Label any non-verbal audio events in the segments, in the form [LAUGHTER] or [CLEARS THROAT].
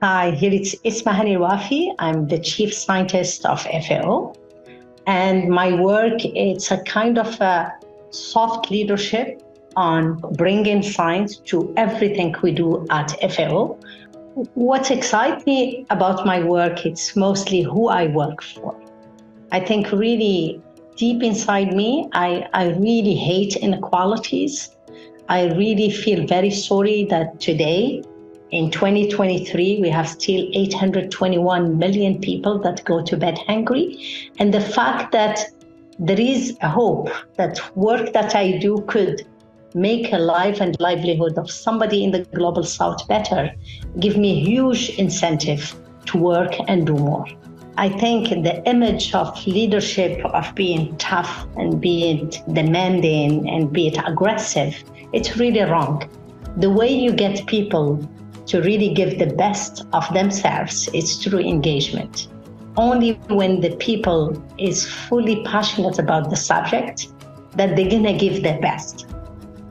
Hi, here it's Isma Rafi. I'm the chief scientist of FAO. And my work, it's a kind of a soft leadership on bringing science to everything we do at FAO. What excites me about my work, it's mostly who I work for. I think really deep inside me, I, I really hate inequalities. I really feel very sorry that today in 2023, we have still 821 million people that go to bed hungry. And the fact that there is a hope that work that I do could make a life and livelihood of somebody in the global south better give me huge incentive to work and do more. I think the image of leadership of being tough and being demanding and being aggressive, it's really wrong. The way you get people to really give the best of themselves is through engagement. Only when the people is fully passionate about the subject that they're gonna give their best.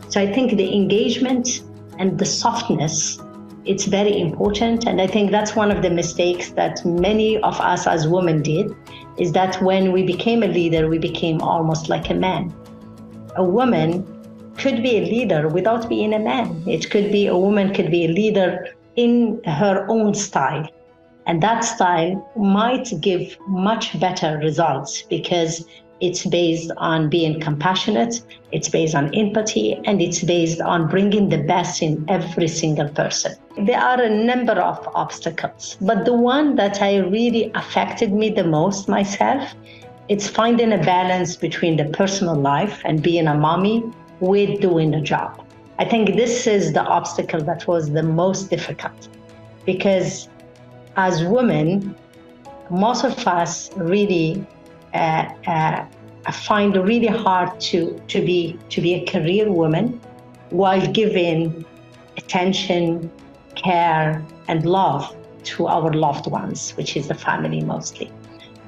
So I think the engagement and the softness it's very important and i think that's one of the mistakes that many of us as women did is that when we became a leader we became almost like a man a woman could be a leader without being a man. It could be a woman could be a leader in her own style. And that style might give much better results because it's based on being compassionate, it's based on empathy, and it's based on bringing the best in every single person. There are a number of obstacles, but the one that I really affected me the most myself, it's finding a balance between the personal life and being a mommy with doing a job. I think this is the obstacle that was the most difficult because as women, most of us really uh, uh, find it really hard to, to, be, to be a career woman while giving attention, care, and love to our loved ones, which is the family mostly.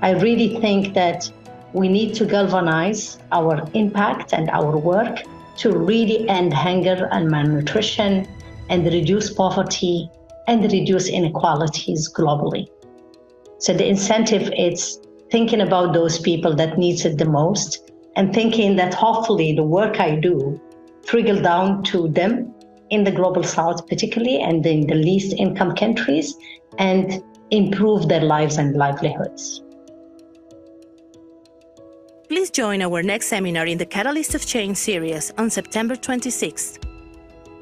I really think that we need to galvanize our impact and our work to really end hunger and malnutrition and reduce poverty and reduce inequalities globally. So the incentive is thinking about those people that needs it the most and thinking that hopefully the work I do trickle down to them in the global south particularly and in the least income countries and improve their lives and livelihoods. seminar in September 26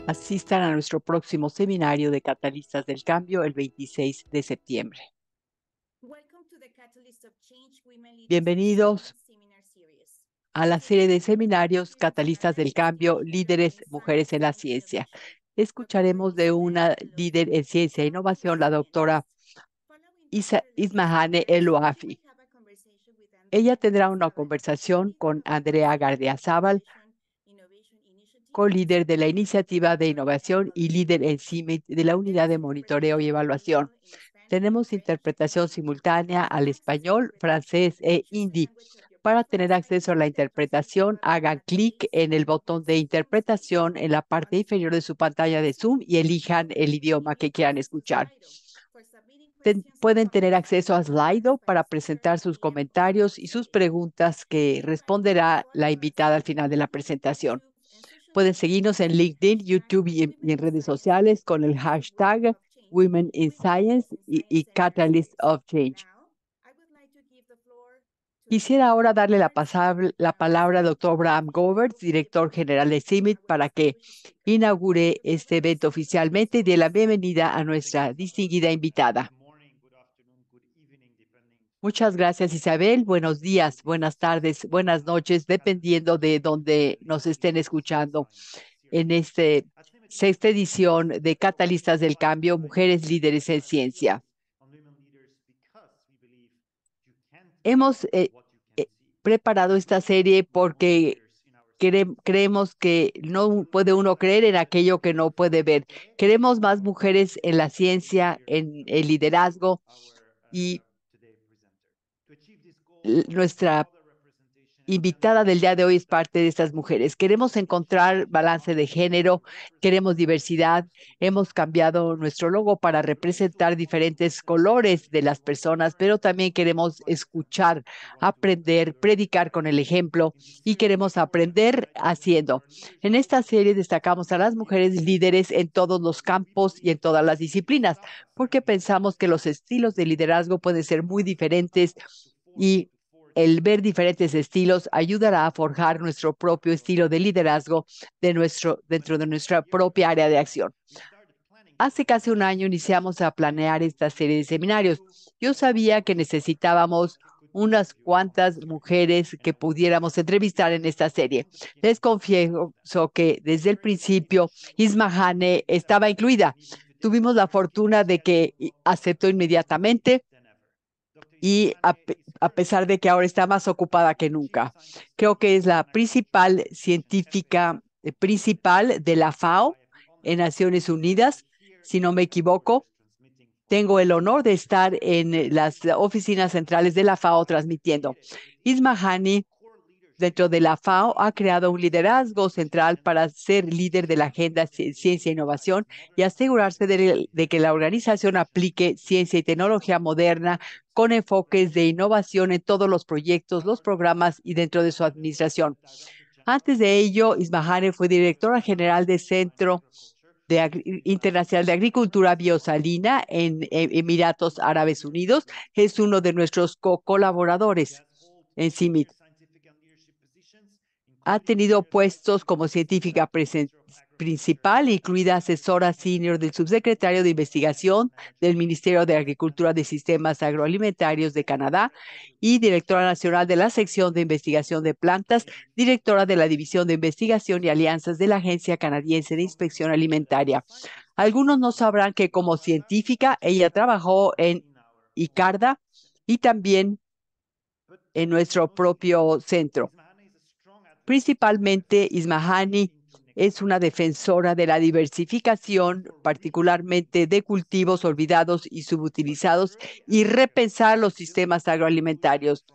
Asistan a nuestro próximo seminario de Catalistas del Cambio el 26 de septiembre. Bienvenidos a la serie de seminarios Catalistas del Cambio, Líderes Mujeres en la Ciencia. Escucharemos de una líder en ciencia e innovación, la doctora Ismahane Eloafi. Ella tendrá una conversación con Andrea Gardiazabal, co-líder de la Iniciativa de Innovación y líder en CIMIT de la Unidad de Monitoreo y Evaluación. Tenemos interpretación simultánea al español, francés e hindi. Para tener acceso a la interpretación, hagan clic en el botón de interpretación en la parte inferior de su pantalla de Zoom y elijan el idioma que quieran escuchar pueden tener acceso a Slido para presentar sus comentarios y sus preguntas que responderá la invitada al final de la presentación. Pueden seguirnos en LinkedIn, YouTube y en, redes sociales con el hashtag Women in Science y Catalyst of Change. Quisiera ahora darle la, la palabra al doctor Bram Gobert, director general de CIMIT, para que inaugure este evento oficialmente y dé la bienvenida a nuestra distinguida invitada. Muchas gracias, Isabel. Buenos días, buenas tardes, buenas noches, dependiendo de dónde nos estén escuchando en esta sexta edición de Catalistas del Cambio, Mujeres Líderes en Ciencia. Hemos eh, eh, preparado esta serie porque creemos que no puede uno creer en aquello que no puede ver. Queremos más mujeres en la ciencia, en el liderazgo y nuestra invitada del día de hoy es parte de estas mujeres. Queremos encontrar balance de género, queremos diversidad. Hemos cambiado nuestro logo para representar diferentes colores de las personas, pero también queremos escuchar, aprender, predicar con el ejemplo y queremos aprender haciendo. En esta serie destacamos a las mujeres líderes en todos los campos y en todas las disciplinas, porque pensamos que los estilos de liderazgo pueden ser muy diferentes y el ver diferentes estilos ayudará a forjar nuestro propio estilo de liderazgo de nuestro, dentro de nuestra propia área de acción. Hace casi un año iniciamos a planear esta serie de seminarios. Yo sabía que necesitábamos unas cuantas mujeres que pudiéramos entrevistar en esta serie. Les confieso que desde el principio Isma estaba incluida. Tuvimos la fortuna de que aceptó inmediatamente y a pesar de que ahora está más ocupada que nunca. Creo que es la principal científica eh, principal de la FAO en Naciones Unidas, si no me equivoco. Tengo el honor de estar en las oficinas centrales de la FAO transmitiendo. Isma Hani dentro de la FAO ha creado un liderazgo central para ser líder de la agenda ciencia e innovación y asegurarse de, que la organización aplique ciencia y tecnología moderna con enfoques de innovación en todos los proyectos, los programas y dentro de su administración. Antes de ello, Ismahane fue directora general del Centro de Internacional de Agricultura Biosalina en e-, Emiratos Árabes Unidos. Es uno de nuestros colaboradores en CIMIT ha tenido puestos como científica principal, incluida asesora senior del subsecretario de investigación del Ministerio de Agricultura de Sistemas Agroalimentarios de Canadá y directora nacional de la sección de investigación de plantas, directora de la División de Investigación y Alianzas de la Agencia Canadiense de Inspección Alimentaria. Algunos no sabrán que como científica ella trabajó en ICARDA y también en nuestro propio centro. Principalmente, Ismahani es una defensora de la diversificación, particularmente de cultivos olvidados y subutilizados, y repensar los sistemas agroalimentarios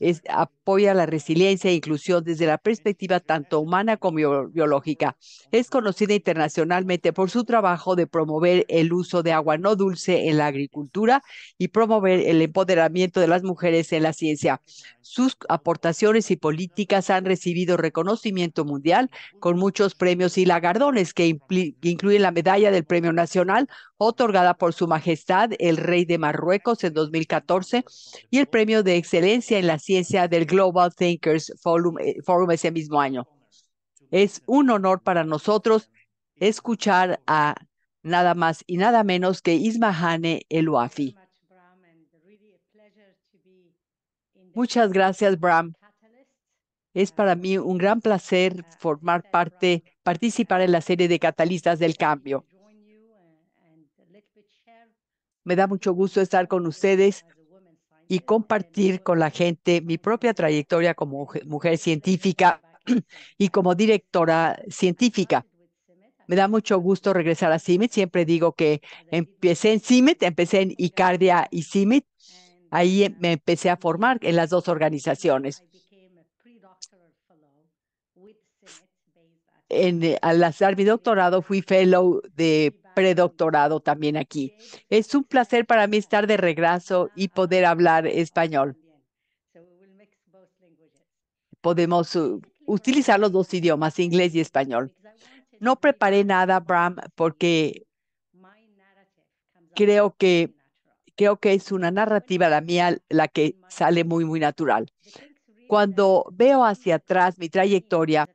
es, apoya la resiliencia e inclusión desde la perspectiva tanto humana como biológica. Es conocida internacionalmente por su trabajo de promover el uso de agua no dulce en la agricultura y promover el empoderamiento de las mujeres en la ciencia. Sus aportaciones y políticas han recibido reconocimiento mundial con muchos premios y lagardones que incluyen la medalla del Premio Nacional, otorgada por Su Majestad el Rey de Marruecos en 2014 y el Premio de Excelencia en la Ciencia del Global Thinkers eh, Forum, ese mismo año. Es un honor para nosotros escuchar a nada más y nada menos que Ismahane El Muchas gracias, Bram. Es para mí un gran placer formar parte, participar en la serie de Catalistas del Cambio. Me da mucho gusto estar con ustedes y compartir con la gente mi propia trayectoria como mujer científica [CLEARS THROAT] y como directora científica. Me da mucho gusto regresar a CIMIT. Siempre digo que empecé en CIMIT, empecé en Icardia y CIMIT. Ahí em, me empecé a formar en las dos organizaciones. Eh, al hacer mi doctorado fui fellow de predoctorado también aquí. Es un placer para mí estar de regreso y poder hablar español. Podemos uh, utilizar los dos idiomas, inglés y español. No preparé nada, Bram, porque creo que creo que es una narrativa la mía la que sale muy muy natural. Cuando veo hacia atrás mi trayectoria,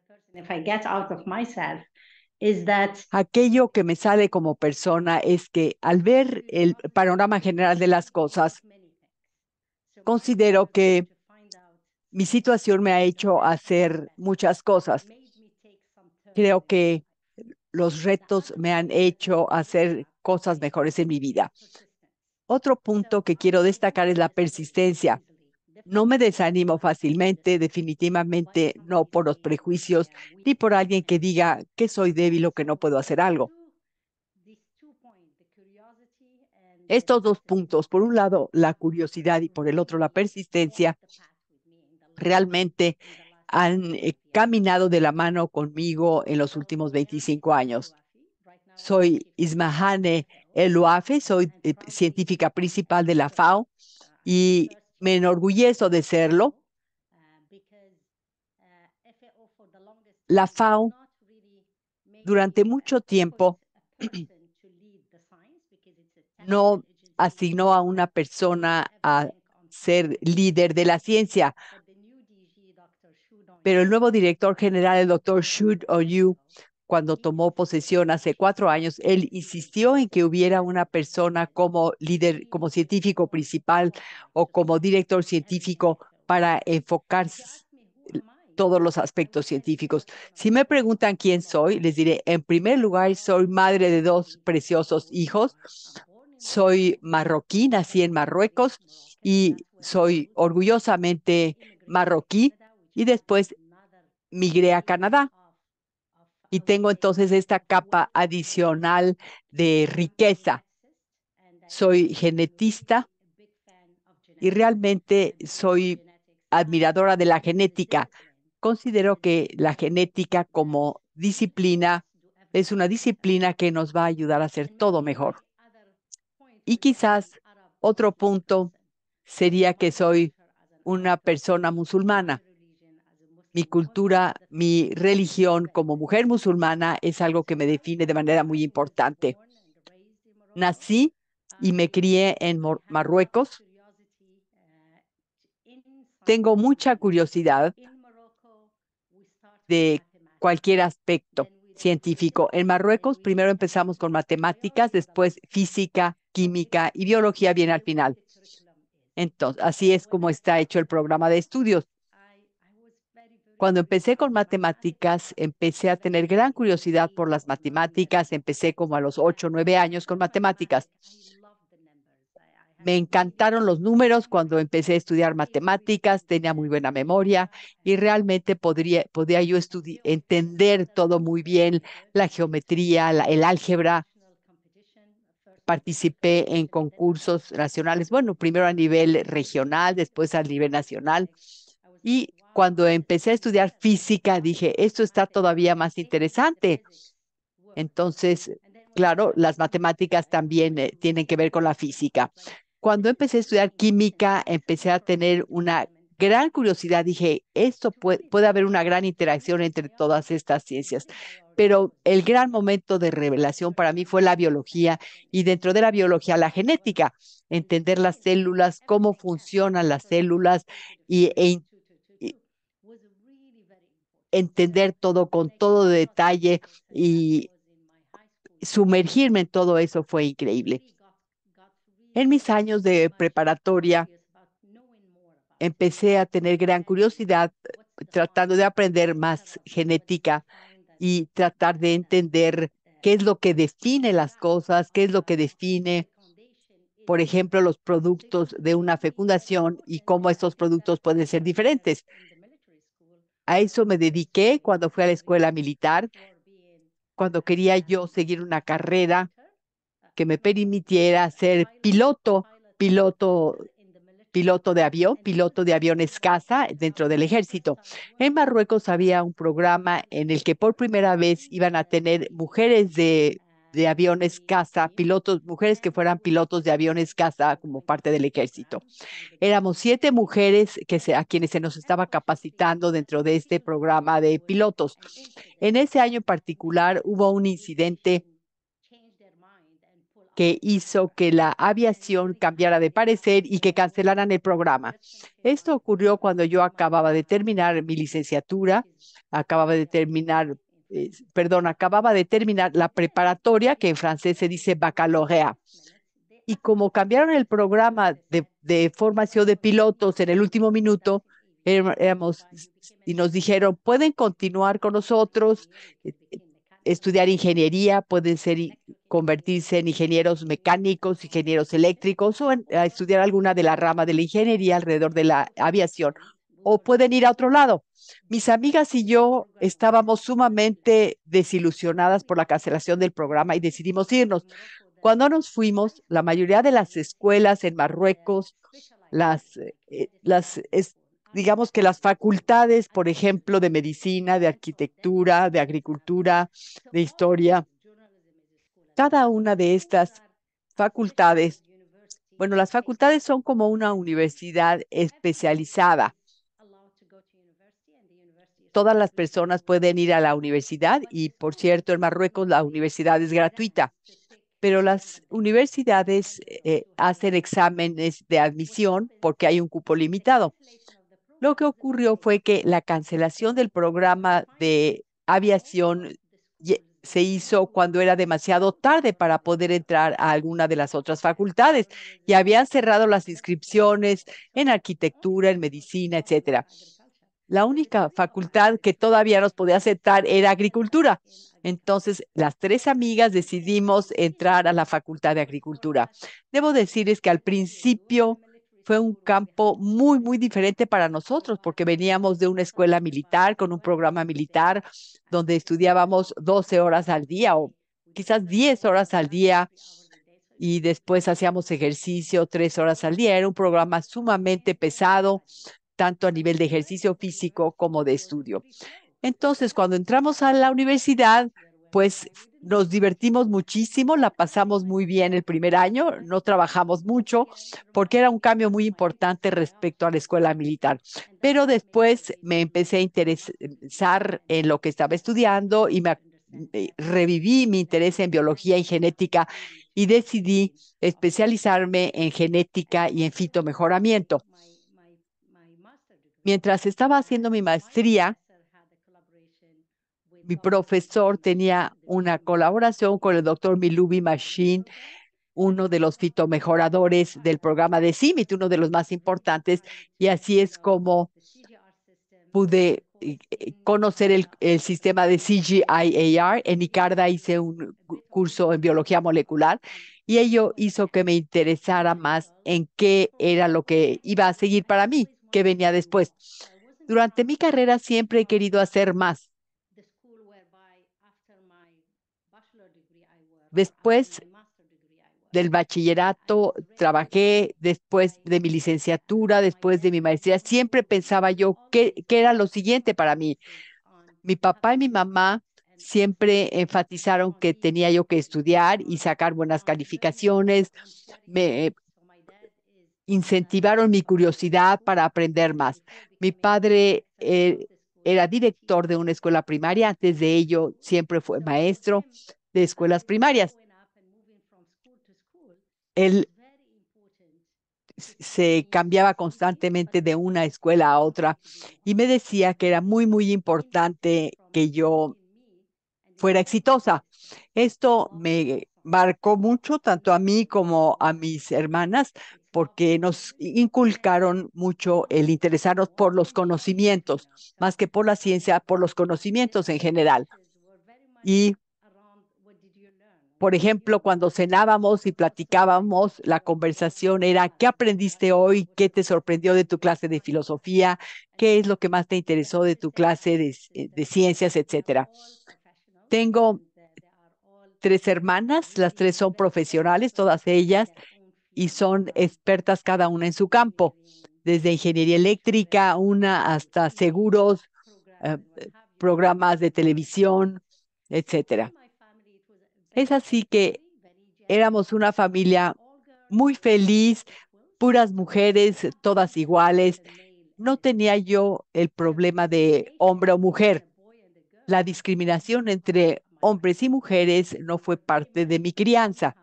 Aquello que me sale como persona es que al ver el panorama general de las cosas, considero que mi situación me ha hecho hacer muchas cosas. Creo que los retos me han hecho hacer cosas mejores en mi vida. Otro punto que quiero destacar es la persistencia. No me desanimo fácilmente, definitivamente no por los prejuicios ni por alguien que diga que soy débil o que no puedo hacer algo. Estos dos puntos, por un lado la curiosidad y por el otro la persistencia, realmente han eh, caminado de la mano conmigo en los últimos 25 años. Soy Ismahane Eluafe, soy eh, científica principal de la FAO y me enorgullezo de serlo. Ah, ah, la FAO durante mucho tiempo no asignó a una persona a ser líder de la ciencia. Pero el nuevo director general, el doctor Shu Oyu, cuando tomó posesión hace cuatro años, él insistió en que hubiera una persona como líder, como científico principal o como director científico para enfocar todos los aspectos científicos. Si me preguntan quién soy, les diré, en primer lugar, soy madre de dos preciosos hijos. Soy marroquí, nací en Marruecos y soy orgullosamente marroquí y después migré a Canadá y tengo entonces esta capa adicional de riqueza. Soy genetista y realmente soy admiradora de la genética. Considero que la genética como disciplina es una disciplina que nos va a ayudar a hacer todo mejor. Y quizás otro punto sería que soy una persona musulmana mi cultura, mi religión como mujer musulmana es algo que me define de manera muy importante. Nací y me crié en Marruecos. Tengo mucha curiosidad de cualquier aspecto científico. En Marruecos primero empezamos con matemáticas, después física, química y biología viene al final. Entonces, así es como está hecho el programa de estudios. Cuando empecé con matemáticas, empecé a tener gran curiosidad por las matemáticas. Empecé como a los ocho o años con matemáticas. Me encantaron los números cuando empecé a estudiar matemáticas, tenía muy buena memoria y realmente podía yo entender todo muy bien, la geometría, el álgebra. Participé en concursos nacionales, bueno, primero a nivel regional, después a nivel nacional y cuando empecé a estudiar física, dije, esto está todavía más interesante. Entonces, claro, las matemáticas también eh, tienen que ver con la física. Cuando empecé a estudiar química, empecé a tener una gran curiosidad. Dije, esto puede, haber una gran interacción entre todas estas ciencias. Pero el gran momento de revelación para mí fue la biología y dentro de la biología, la genética, entender las células, cómo funcionan las células y, e entender todo con todo detalle y sumergirme en todo eso fue increíble. En mis años de preparatoria empecé a tener gran curiosidad tratando de aprender más genética y tratar de entender qué es lo que define las cosas, qué es lo que define, por ejemplo, los productos de una fecundación y cómo estos productos pueden ser diferentes. A eso me dediqué cuando fui a la escuela militar, cuando quería yo seguir una carrera ah, que me permitiera ser piloto, piloto, piloto de avión, piloto de avión escasa dentro del ah, ejército. En Marruecos había un programa en el que por primera vez iban a tener mujeres de de aviones caza, pilotos, mujeres que fueran pilotos de aviones caza como parte del ejército. Éramos siete mujeres que a quienes se nos estaba capacitando dentro de este programa de pilotos. En ese año en particular hubo un incidente que hizo que la aviación cambiara de parecer y que cancelaran el programa. Esto ocurrió cuando yo acababa de terminar mi licenciatura, acababa de terminar perdón, acababa de terminar la preparatoria, que en francés se dice baccalauréat. Y como cambiaron el programa de, formación de pilotos en el último minuto, éramos, y nos dijeron, pueden continuar con nosotros, eh, estudiar ingeniería, pueden ser convertirse en ingenieros mecánicos, ingenieros eléctricos o estudiar alguna de las rama de la ingeniería alrededor de la aviación o pueden ir a otro lado. Mis amigas y yo estábamos sumamente desilusionadas por la cancelación del programa y decidimos irnos. Cuando nos fuimos, la mayoría de las escuelas en Marruecos, las, eh, las digamos que las facultades, por ejemplo, de medicina, de arquitectura, de agricultura, de historia, cada una de estas facultades, bueno, las facultades son como una universidad especializada todas las personas pueden ir a la universidad y, por cierto, en Marruecos la universidad es gratuita, pero las universidades eh, hacen exámenes de admisión porque hay un cupo limitado. Lo que ocurrió fue que la cancelación del programa de aviación se hizo cuando era demasiado tarde para poder entrar a alguna de las otras facultades y habían cerrado las inscripciones en arquitectura, en medicina, etcétera. La única facultad que todavía nos podía aceptar era agricultura. Entonces, las tres amigas decidimos entrar a la Facultad de Agricultura. Debo decirles que al principio fue un campo muy, muy diferente para nosotros, porque veníamos de una escuela militar con un programa militar donde estudiábamos 12 horas al día o quizás 10 horas al día y después hacíamos ejercicio tres horas al día. Era un programa sumamente pesado tanto a nivel de ejercicio físico como de estudio. Entonces, cuando entramos a la universidad, pues nos divertimos muchísimo, la pasamos muy bien el primer año, no trabajamos mucho porque era un cambio muy importante respecto a la escuela militar. Pero después me empecé a interesar en lo que estaba estudiando y me eh, reviví mi interés en biología y genética y decidí especializarme en genética y en fitomejoramiento. Mientras estaba haciendo mi maestría, mi profesor tenía una colaboración con el doctor Milubi Machine, uno de los fitomejoradores del programa de CIMIT, uno de los más importantes, y así es como pude eh, eh, conocer el, sistema de CGIAR. En Icarda hice un curso en biología molecular y ello hizo que me interesara más en qué era lo que iba a seguir para mí venía después. Durante mi carrera siempre he querido hacer más. Después del bachillerato trabajé, después de mi licenciatura, después de mi maestría, siempre pensaba yo qué, era lo siguiente para mí. Mi papá y mi mamá siempre enfatizaron que tenía yo que estudiar y sacar buenas calificaciones. Me incentivaron mi curiosidad para aprender más. Mi padre eh, era director de una escuela primaria, antes de ello siempre fue maestro de escuelas primarias. Él se cambiaba constantemente de una escuela a otra y me decía que era muy, muy importante que yo fuera exitosa. Esto me marcó mucho, tanto a mí como a mis hermanas, porque nos inculcaron mucho el interesarnos por los conocimientos, más que por la ciencia, por los conocimientos en general. Y, por ejemplo, cuando cenábamos y platicábamos, la conversación era, ¿qué aprendiste hoy? ¿Qué te sorprendió de tu clase de filosofía? ¿Qué es lo que más te interesó de tu clase de, ciencias, etcétera? Tengo tres hermanas, las tres son profesionales, todas ellas y son expertas cada una en su campo, desde ingeniería eléctrica, una hasta seguros, eh, programas de televisión, etcétera. Es así que éramos una familia muy feliz, puras mujeres, todas iguales. No tenía yo el problema de hombre o mujer. La discriminación entre hombres y mujeres no fue parte de mi crianza.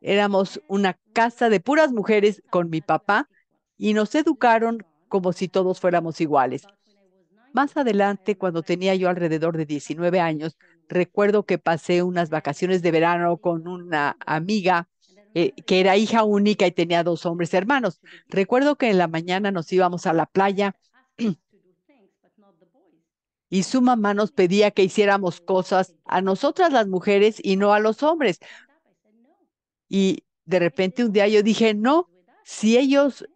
Éramos una casa de puras mujeres con mi papá y nos educaron como si todos fuéramos iguales. Más adelante, cuando tenía yo alrededor de 19 años, recuerdo que pasé unas vacaciones de verano con una amiga eh, que era hija única y tenía dos hombres hermanos. Recuerdo que en la mañana nos íbamos a la playa y su mamá nos pedía que hiciéramos cosas a nosotras las mujeres y no a los hombres, y de repente un día yo dije, no, si ellos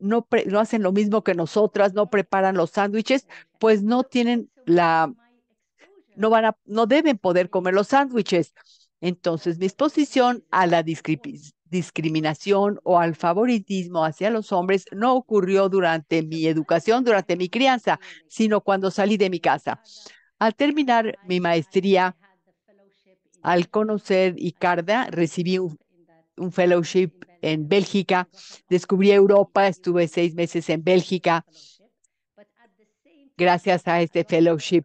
no, no hacen lo mismo que nosotras, no preparan los sándwiches, pues no tienen la, no van a, no deben poder comer los sándwiches. Entonces, mi exposición a la discriminación o al favoritismo hacia los hombres no ocurrió durante mi educación, durante mi crianza, sino cuando salí de mi casa. Al terminar mi maestría, al conocer Icarda, recibí un un fellowship en Bélgica, descubrí Europa, estuve seis meses en Bélgica gracias a este fellowship.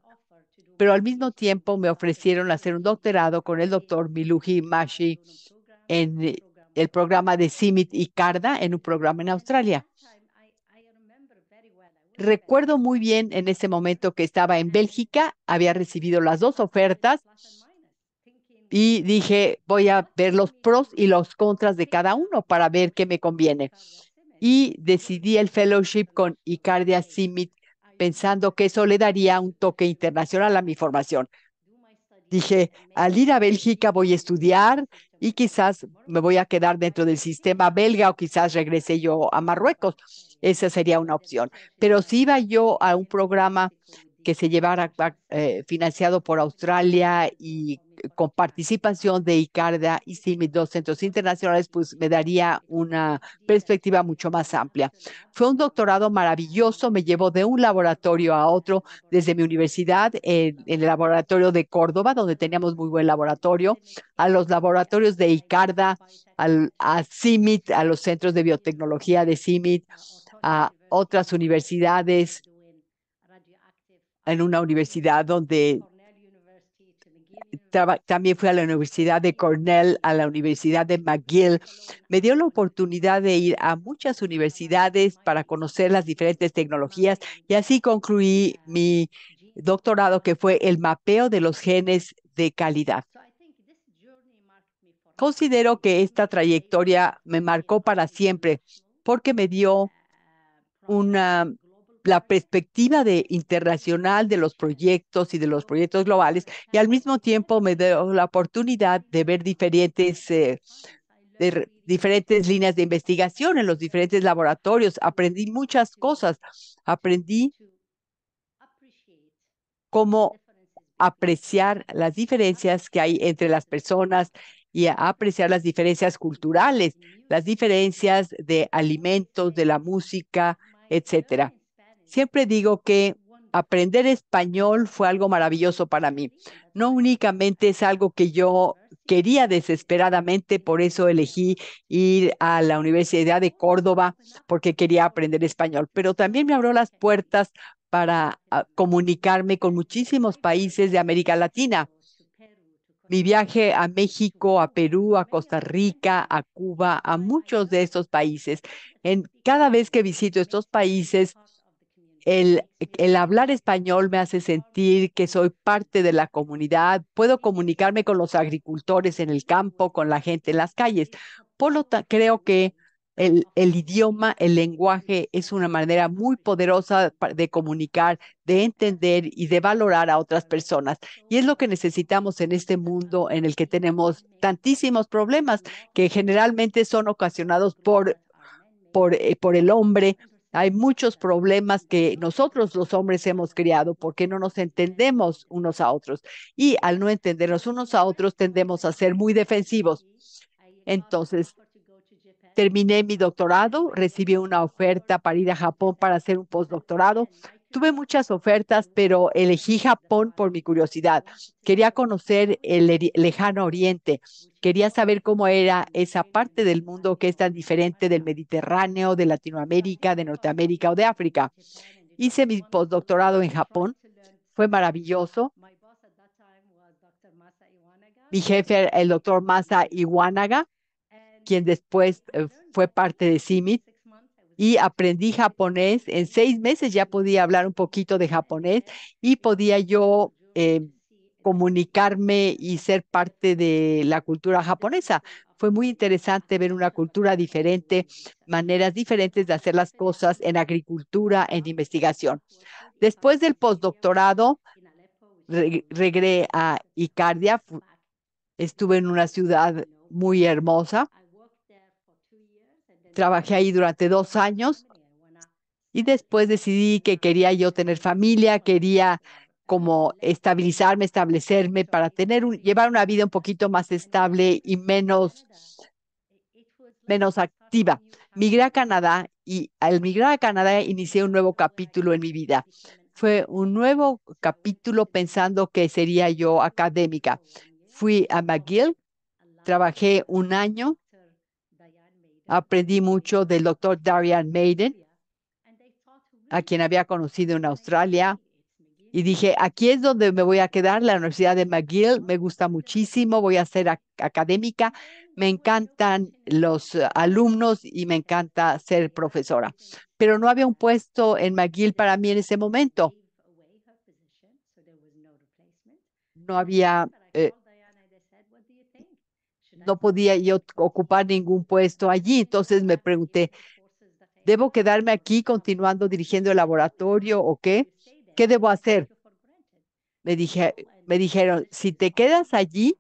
Pero al mismo tiempo me ofrecieron hacer un doctorado con el doctor Miluji Mashi en el programa de CIMIT y CARDA, en un programa en Australia. Recuerdo muy bien en ese momento que estaba en Bélgica, había recibido las dos ofertas y dije, voy a ver los pros y los contras de cada uno para ver qué me conviene. Y decidí el fellowship con Icardia Simit pensando que eso le daría un toque internacional a mi formación. Dije, al ir a Bélgica voy a estudiar y quizás me voy a quedar dentro del sistema belga o quizás regrese yo a Marruecos. Esa sería una opción. Pero si iba yo a un programa que se llevara eh, financiado por Australia y con participación de ICARDA y CIMIT, dos centros internacionales, pues me daría una perspectiva mucho más amplia. Fue un doctorado maravilloso, me llevó de un laboratorio a otro desde mi universidad, en, el laboratorio de Córdoba, donde teníamos muy buen laboratorio, a los laboratorios de ICARDA, al, a CIMIT, a los centros de biotecnología de CIMIT, a otras universidades, en una universidad donde también fui a la Universidad de Cornell, a la Universidad de McGill. Me dio la oportunidad de ir a muchas universidades para conocer las diferentes tecnologías y así concluí mi doctorado que fue el mapeo de los genes de calidad. Considero que esta trayectoria me marcó para siempre porque me dio una la perspectiva de internacional de los proyectos y de los proyectos globales y al mismo tiempo me dio la oportunidad de ver diferentes eh, diferentes líneas de investigación en los diferentes laboratorios. Aprendí muchas cosas. Aprendí cómo apreciar las diferencias que hay entre las personas y apreciar las diferencias culturales, las diferencias de alimentos, de la música, etcétera. Siempre digo que aprender español fue algo maravilloso para mí. No únicamente es algo que yo quería desesperadamente, por eso elegí ir a la Universidad de Córdoba, porque quería aprender español, pero también me abrió las puertas para ah, comunicarme con muchísimos países de América Latina. Mi viaje a México, a Perú, a Costa Rica, a Cuba, a muchos de estos países. En cada vez que visito estos países, el, hablar español me hace sentir que soy parte de la comunidad, puedo comunicarme con los agricultores en el campo, con la gente en las calles. Por lo tanto, creo que el, idioma, el lenguaje es una manera muy poderosa de comunicar, de entender y de valorar a otras personas. Y es lo que necesitamos en este mundo en el que tenemos tantísimos problemas que generalmente son ocasionados por, por eh, el hombre, hay muchos problemas que nosotros los hombres hemos creado porque no nos entendemos unos a otros. Y al no entendernos unos a otros, tendemos a ser muy defensivos. Entonces, terminé mi doctorado, recibí una oferta para ir a Japón para hacer un postdoctorado. Tuve muchas ofertas, pero elegí Japón por mi curiosidad. Quería conocer el lejano oriente. Quería saber cómo era esa parte del mundo que es tan diferente del Mediterráneo, de Latinoamérica, de Norteamérica o de África. Hice mi postdoctorado en Japón. Fue maravilloso. Mi jefe, el doctor Masa Iwanaga, quien después eh, fue parte de CIMIT, y aprendí japonés. En seis meses ya podía hablar un poquito de japonés y podía yo eh, comunicarme y ser parte de la cultura japonesa. Fue muy interesante ver una cultura diferente, maneras diferentes de hacer las cosas en agricultura, en investigación. Después del postdoctorado, regré a Icardia. Estuve en una ciudad muy hermosa trabajé ahí durante dos años y después decidí que quería yo tener familia, quería como estabilizarme, establecerme para tener un, llevar una vida un poquito más estable y menos, menos activa. Migré a Canadá y al migrar a Canadá inicié un nuevo capítulo en mi vida. Fue un nuevo capítulo pensando que sería yo académica. Fui a McGill, trabajé un año Aprendí mucho del doctor Darian Maiden, a quien había conocido en Australia. Y dije, aquí es donde me voy a quedar, la Universidad de McGill, me gusta muchísimo, voy a ser académica, me encantan los eh, alumnos y me encanta ser profesora. Pero no había un puesto en McGill para mí en ese momento. No había eh, no podía yo ocupar ningún puesto allí. Entonces me pregunté, ¿debo quedarme aquí continuando dirigiendo el laboratorio o qué? ¿Qué debo hacer? Me, me dijeron, si te quedas allí,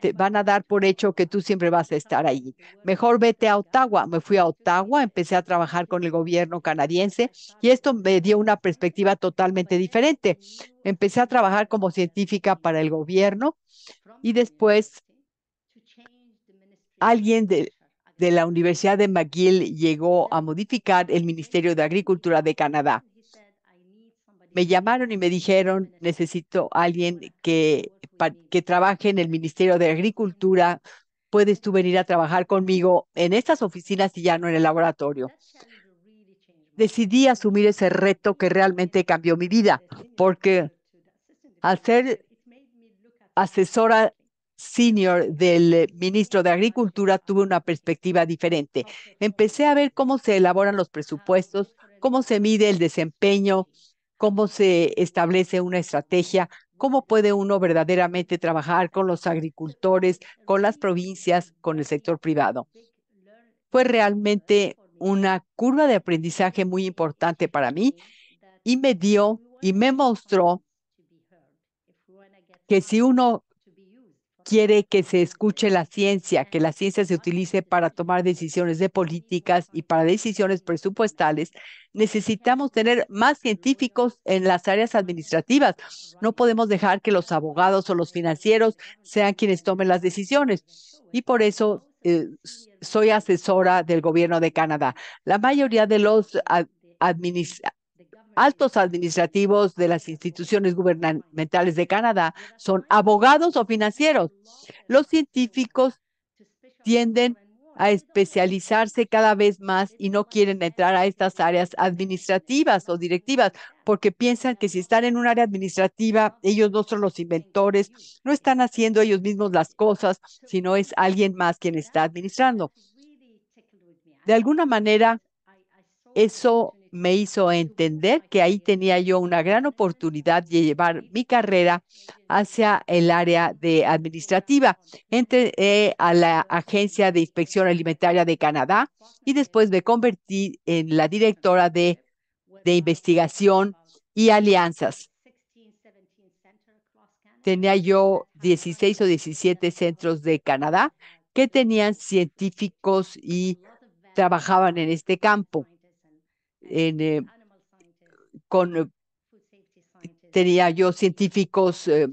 te van a dar por hecho que tú siempre vas a estar allí. Mejor vete a Ottawa. Me fui a Ottawa, empecé a trabajar con el gobierno canadiense y esto me dio una perspectiva totalmente diferente. Empecé a trabajar como científica para el gobierno y después alguien de, la Universidad de McGill llegó a modificar el Ministerio de Agricultura de Canadá. Me llamaron y me dijeron, necesito a alguien que, que trabaje en el Ministerio de Agricultura. ¿Puedes tú venir a trabajar conmigo en estas oficinas y ya no en el laboratorio? Decidí asumir ese reto que realmente cambió mi vida, porque al ser asesora senior del eh, ministro de Agricultura tuve una perspectiva diferente. Empecé a ver cómo se elaboran los ah, presupuestos, cómo se mide el desempeño, cómo se establece una estrategia, cómo puede uno verdaderamente trabajar con los agricultores, con las provincias, con el sector privado. Fue realmente una curva de aprendizaje muy importante para mí y me dio y me mostró que si uno quiere que se escuche la ciencia, que la ciencia se utilice para tomar decisiones de políticas y para decisiones presupuestales, necesitamos tener más científicos en las áreas administrativas. No podemos dejar que los abogados o los financieros sean quienes tomen las decisiones. Y por eso eh, soy asesora del gobierno de Canadá. La mayoría de los administradores altos administrativos de las instituciones gubernamentales de Canadá son abogados o financieros. Los científicos tienden a especializarse cada vez más y no quieren entrar a estas áreas administrativas o directivas porque piensan que si están en un área administrativa, ellos no son los inventores, no están haciendo ellos mismos las cosas, sino es alguien más quien está administrando. De alguna manera, eso me hizo entender que ahí tenía yo una gran oportunidad de llevar mi carrera hacia el área de administrativa. Entré eh, a la Agencia de Inspección Alimentaria de Canadá y después me convertí en la directora de, de investigación y alianzas. Tenía yo 16 o 17 centros de Canadá que tenían científicos y trabajaban en este campo en, eh, con, eh, tenía yo científicos eh,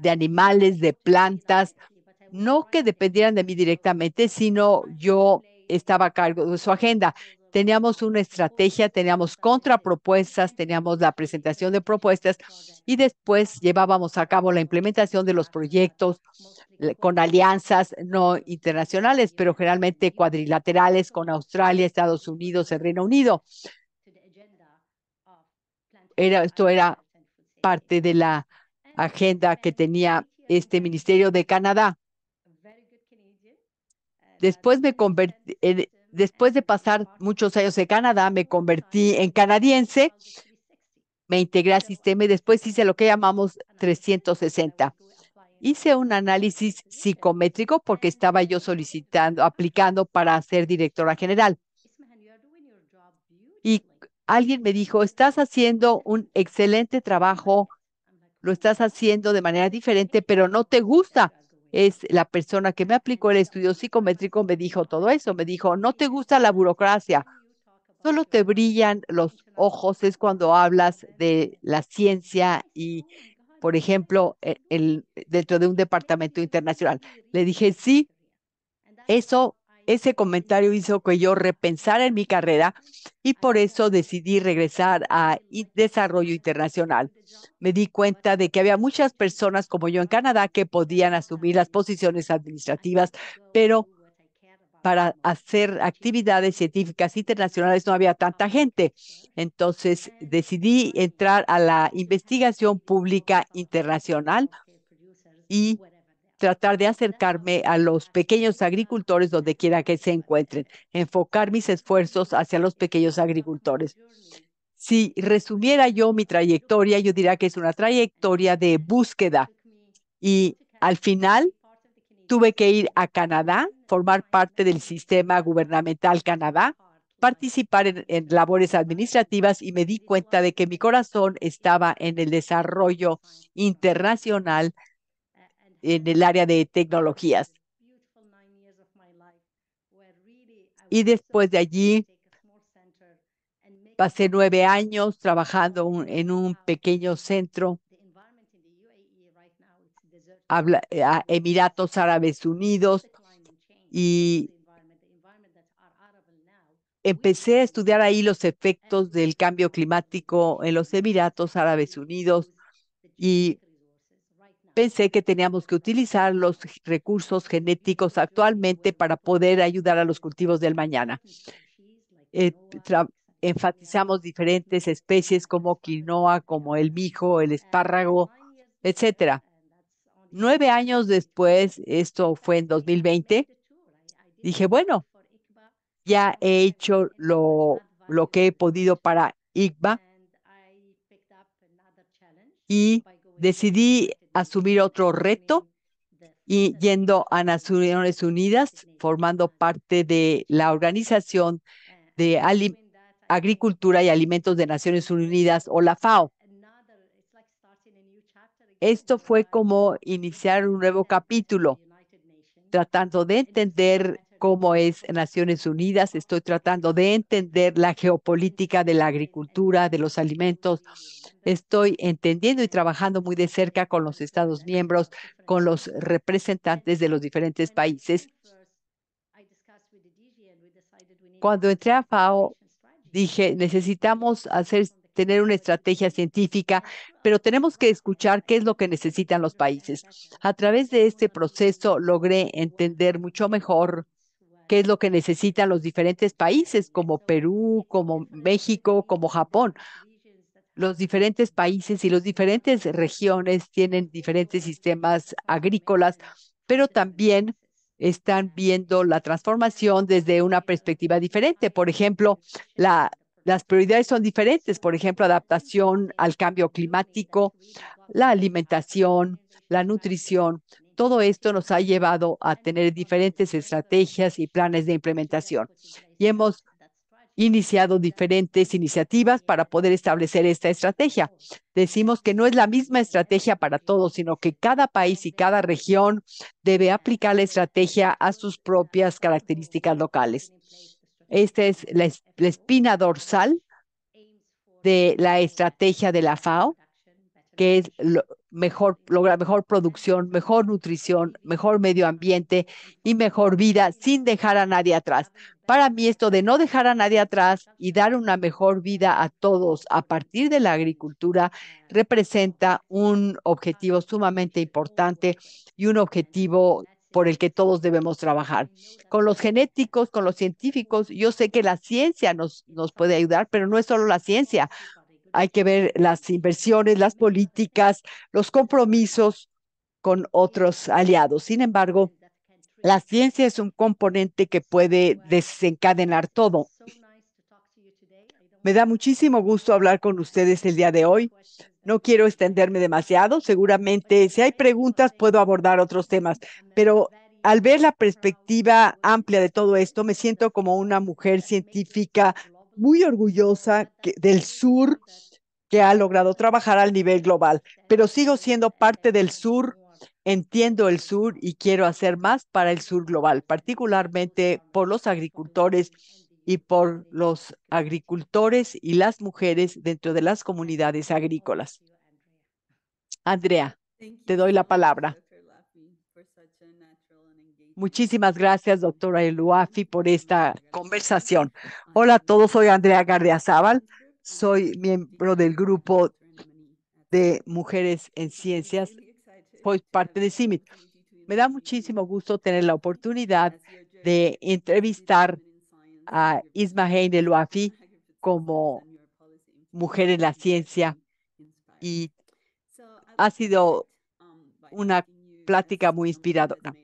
de animales, de plantas, no que dependieran de mí directamente, sino yo estaba a cargo de su agenda. Teníamos una estrategia, teníamos contrapropuestas, teníamos la presentación de propuestas y después llevábamos a cabo la implementación de los proyectos eh, con alianzas no internacionales, pero generalmente cuadrilaterales con Australia, Estados Unidos, el Reino Unido. Era, esto era parte de la agenda que tenía este Ministerio de Canadá. Después me convertí, después de pasar muchos años en Canadá, me convertí en canadiense, me integré al sistema y después hice lo que llamamos 360. Hice un análisis psicométrico porque estaba yo solicitando, aplicando para ser directora general. Y alguien me dijo, estás haciendo un excelente trabajo, lo estás haciendo de manera diferente, pero no te gusta es la persona que me aplicó el estudio psicométrico, me dijo todo eso, me dijo, no te gusta la burocracia, solo te brillan los ojos es cuando hablas de la ciencia y, por ejemplo, e, el, dentro de un departamento internacional. Le dije, sí, eso ese comentario hizo que yo repensara en mi carrera y por eso decidí regresar a desarrollo internacional. Me di cuenta de que había muchas personas como yo en Canadá que podían asumir las posiciones administrativas, pero para hacer actividades científicas internacionales no había tanta gente. Entonces decidí entrar a la investigación pública internacional y tratar de acercarme a los pequeños agricultores donde quiera que se encuentren, enfocar mis esfuerzos hacia los pequeños agricultores. Si resumiera yo mi trayectoria, yo diría que es una trayectoria de búsqueda y al final tuve que ir a Canadá, formar parte del sistema gubernamental Canadá, participar en, en labores administrativas y me di cuenta de que mi corazón estaba en el desarrollo internacional en el área de tecnologías. Y después de allí pasé nueve años trabajando en un pequeño centro eh, a Emiratos Árabes Unidos y empecé a estudiar ahí los efectos del cambio climático en los Emiratos Árabes Unidos y pensé que teníamos que utilizar los recursos genéticos actualmente para poder ayudar a los cultivos del mañana. Eh, enfatizamos diferentes especies como quinoa, como el mijo, el espárrago, etcétera. Nueve años después, esto fue en 2020, dije, bueno, ya he hecho lo, lo que he podido para IGBA y decidí asumir otro reto y yendo a Naciones Unidas, formando parte de la Organización de Agricultura y Alimentos de Naciones Unidas o la FAO. Esto fue como iniciar un nuevo capítulo, tratando de entender cómo es Naciones Unidas, estoy tratando de entender la geopolítica de la agricultura, de los alimentos, Estoy entendiendo y trabajando muy de cerca con los Estados miembros, con los representantes de los diferentes países. Cuando entré a FAO, dije, necesitamos hacer tener una estrategia científica, pero tenemos que escuchar qué es lo que necesitan los países. A través de este proceso logré entender mucho mejor qué es lo que necesitan los diferentes países, como Perú, como México, como Japón, los diferentes países y las diferentes regiones tienen diferentes sistemas agrícolas, pero también están viendo la transformación desde una perspectiva diferente. Por ejemplo, las prioridades son diferentes. Por ejemplo, adaptación al cambio climático, la alimentación, la nutrición. Todo esto nos ha llevado a tener diferentes estrategias y planes de implementación. Y hemos iniciado diferentes iniciativas para poder establecer esta estrategia. Decimos que no es la misma estrategia para todos, sino que cada país y cada región debe aplicar la estrategia a sus propias características locales. Esta es la, espina dorsal de la estrategia de la FAO, que es lo, mejor, lograr mejor producción, mejor nutrición, mejor medio ambiente y mejor vida sin dejar a nadie atrás. Para mí esto de no dejar a nadie atrás y dar una mejor vida a todos a partir de la agricultura representa un objetivo sumamente importante y un objetivo por el que todos debemos trabajar. Con los genéticos, con los científicos, yo sé que la ciencia nos, nos puede ayudar, pero no es solo la ciencia hay que ver las inversiones, las políticas, los compromisos con otros aliados. Sin embargo, la ciencia es un componente que puede desencadenar todo. Me da muchísimo gusto hablar con ustedes el día de hoy. No quiero extenderme demasiado. Seguramente si hay preguntas puedo abordar otros temas, pero al ver la perspectiva amplia de todo esto, me siento como una mujer científica muy orgullosa del sur que ha logrado trabajar al nivel global, pero sigo siendo parte del sur, entiendo el sur y quiero hacer más para el sur global, particularmente por los agricultores y por los agricultores y las mujeres dentro de las comunidades agrícolas. Andrea, te doy la palabra. Muchísimas gracias, doctora Eluafi, por esta conversación. Hola a todos, soy Andrea Gardiazabal. Soy miembro del grupo de mujeres en ciencias, pues parte de CIMIT. Me da muchísimo gusto tener la oportunidad de entrevistar a Isma Hein Luafi como mujer en la ciencia y ha sido una plática muy inspiradora.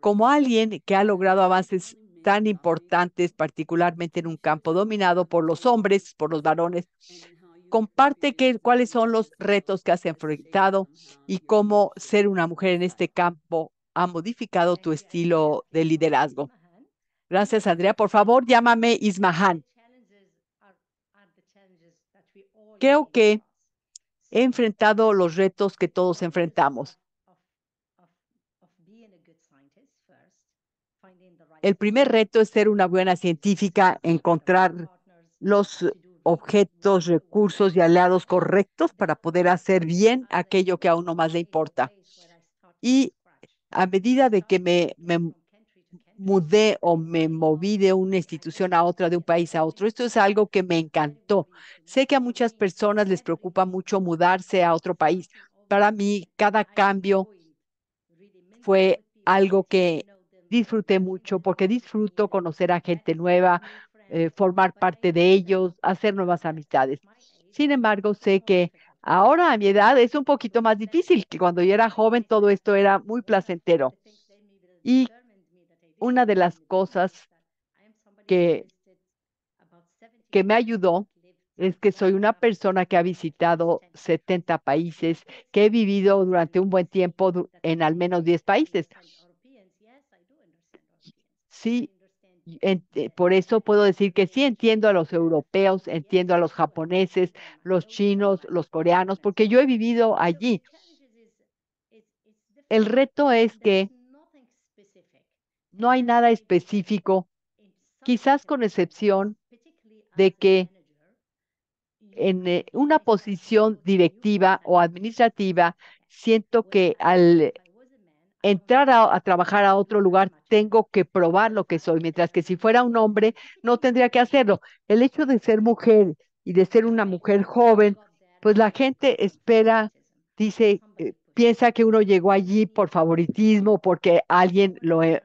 Como alguien que ha logrado avances tan importantes, particularmente en un campo dominado por los hombres, por los varones. Comparte cuáles son los retos que has enfrentado y cómo ser una mujer en este campo ha modificado tu estilo de liderazgo. Gracias, Andrea. Por favor, llámame Ismahan. Creo que he enfrentado los retos que todos enfrentamos. El primer reto es ser una buena científica, encontrar los objetos, recursos y aliados correctos para poder hacer bien aquello que a uno más le importa. Y a medida de que me, me mudé o me moví de una institución a otra, de un país a otro. Esto es algo que me encantó. Sé que a muchas personas les preocupa mucho mudarse a otro país. Para mí, cada cambio fue algo que disfruté mucho porque disfruto conocer a gente nueva, eh, formar parte de ellos, hacer nuevas amistades. Sin embargo, sé que ahora a mi edad es un poquito más difícil que cuando yo era joven todo esto era muy placentero. Y una de las cosas que, que me ayudó es que soy una persona que ha visitado 70 países, que he vivido durante un buen tiempo en al menos 10 países sí, eh, por eso puedo decir que sí entiendo a los europeos, entiendo a los japoneses, los chinos, los coreanos, porque yo he vivido allí. El reto es que no hay nada específico, quizás con excepción de que en eh, una posición directiva o administrativa, siento que al entrar a, trabajar a otro lugar, tengo que probar lo que soy, mientras que si fuera un hombre, no tendría que hacerlo. El hecho de ser mujer y de ser una mujer joven, pues la gente espera, dice, eh, piensa que uno llegó allí por favoritismo, porque alguien lo, eh,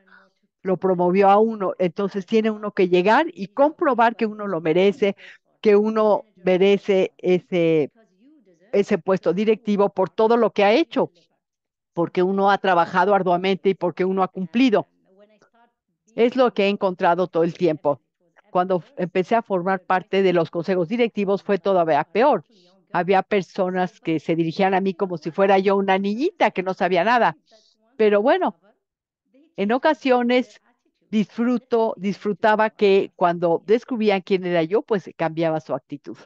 lo promovió a uno. Entonces tiene uno que llegar y comprobar que uno lo merece, que uno merece ese, ese puesto directivo por todo lo que ha hecho porque uno ha trabajado arduamente y porque uno ha cumplido. Es lo que he encontrado todo el tiempo. Cuando empecé a formar parte de los consejos directivos fue todavía peor. Había personas que se dirigían a mí como si fuera yo una niñita que no sabía nada. Pero bueno, en ocasiones disfruto, disfrutaba que cuando descubrían quién era yo, pues cambiaba su actitud.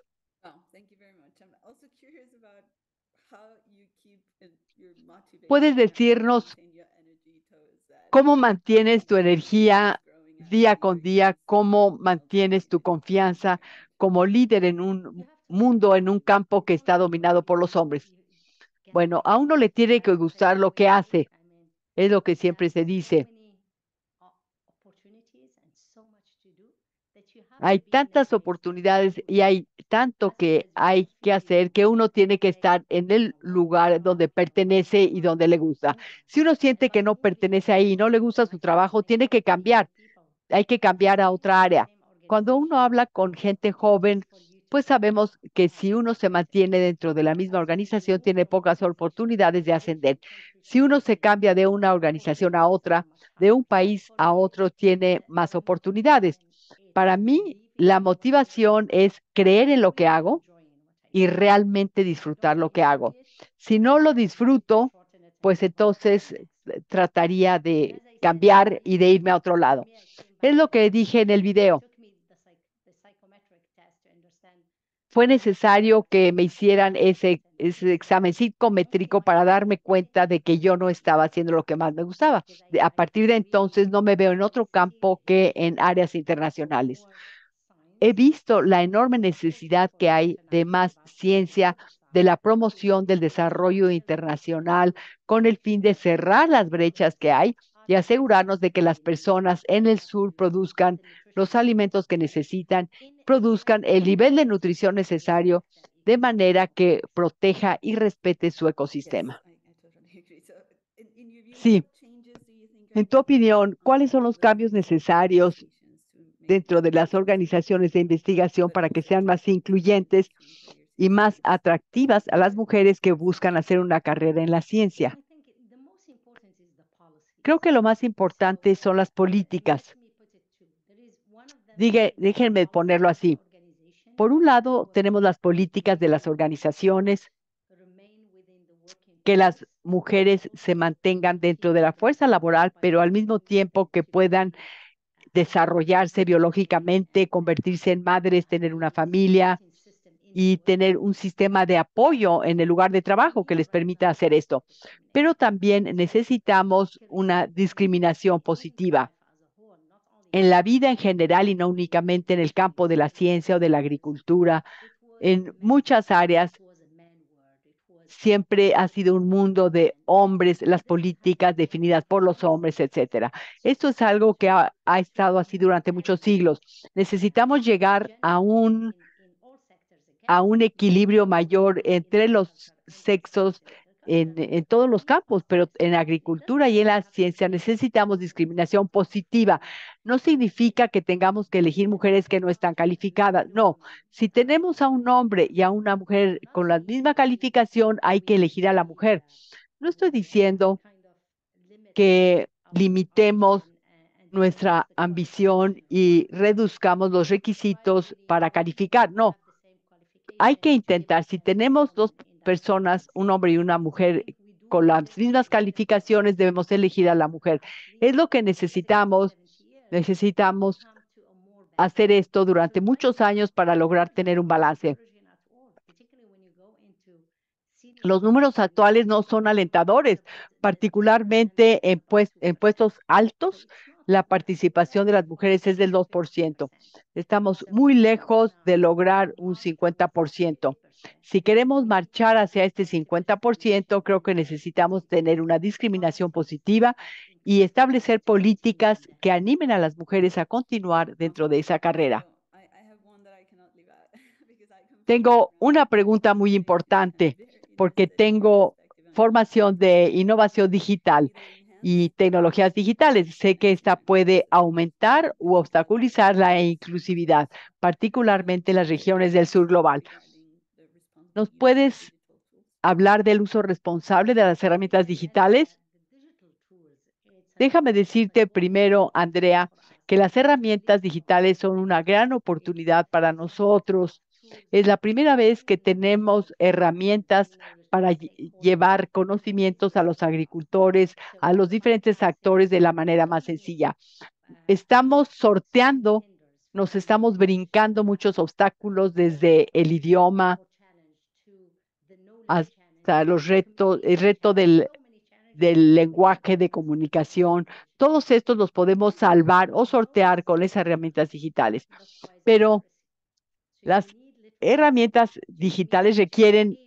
¿Puedes decirnos cómo mantienes tu energía día con día? ¿Cómo mantienes tu confianza como líder en un mundo, en un campo que está dominado por los hombres? Bueno, a uno le tiene que gustar lo que hace. Es lo que siempre se dice. Hay tantas oportunidades y hay tanto que hay que hacer que uno tiene que estar en el lugar donde pertenece y donde le gusta. Si uno siente que no pertenece ahí y no le gusta su trabajo, tiene que cambiar. Hay que cambiar a otra área. Cuando uno habla con gente joven, pues sabemos que si uno se mantiene dentro de la misma organización, tiene pocas oportunidades de ascender. Si uno se cambia de una organización a otra, de un país a otro, tiene más oportunidades. Para mí, la motivación es creer en lo que hago y realmente disfrutar lo que hago. Si no lo disfruto, pues entonces eh, trataría de cambiar y de irme a otro lado. Es lo que dije en el video. fue necesario que me hicieran ese, examen psicométrico para darme cuenta de que yo no estaba haciendo lo que más me gustaba. A partir de entonces no me veo en otro campo que en áreas internacionales. He visto la enorme necesidad que hay de más ciencia, de la promoción del desarrollo internacional con el fin de cerrar las brechas que hay y asegurarnos de que las personas en el sur produzcan los alimentos que necesitan, produzcan el nivel de nutrición necesario de manera que proteja y respete su ecosistema. Sí. En tu opinión, ¿cuáles son los cambios necesarios dentro de las organizaciones de investigación para que sean más incluyentes y más atractivas a las mujeres que buscan hacer una carrera en la ciencia? creo que lo más importante son las políticas. déjenme ponerlo así. Por un lado, tenemos las políticas de las organizaciones, que las mujeres se mantengan dentro de la fuerza laboral, pero al mismo tiempo que puedan desarrollarse biológicamente, convertirse en madres, tener una familia, y tener un sistema de apoyo en el lugar de trabajo que les permita hacer esto. Pero también necesitamos una discriminación positiva en la vida en general y no únicamente en el campo de la ciencia o de la agricultura. En muchas áreas siempre ha sido un mundo de hombres, las políticas definidas por los hombres, etcétera. Esto es algo que ha, ha estado así durante muchos siglos. Necesitamos llegar a un a un equilibrio mayor entre los sexos en, todos los campos, pero en agricultura y en la ciencia necesitamos discriminación positiva. No significa que tengamos que elegir mujeres que no están calificadas, no. Si tenemos a un hombre y a una mujer con la misma calificación, hay que elegir a la mujer. No estoy diciendo que limitemos nuestra ambición y reduzcamos los requisitos para calificar, no hay que intentar, si tenemos dos personas, un hombre y una mujer con las mismas calificaciones, debemos elegir a la mujer. Es lo que necesitamos. Necesitamos hacer esto durante muchos años para lograr tener un balance. Los números actuales no son alentadores, particularmente en, pues-, puestos altos la participación de las mujeres es del 2%. Estamos muy lejos de lograr un 50%. Si queremos marchar hacia este 50%, creo que necesitamos tener una discriminación positiva y establecer políticas que animen a las mujeres a continuar dentro de esa carrera. Tengo una pregunta muy importante porque tengo formación de innovación digital y tecnologías digitales. Sé que esta puede aumentar u obstaculizar la inclusividad, particularmente en las regiones del sur global. ¿Nos puedes hablar del uso responsable de las herramientas digitales? Déjame decirte primero, Andrea, que las herramientas digitales son una gran oportunidad para nosotros. Es la primera vez que tenemos herramientas para llevar conocimientos a los agricultores, a los diferentes actores de la manera más sencilla. Estamos sorteando, nos estamos brincando muchos obstáculos desde el idioma hasta los retos, el reto del, del lenguaje de comunicación. Todos estos los podemos salvar o sortear con esas herramientas digitales. Pero las herramientas digitales requieren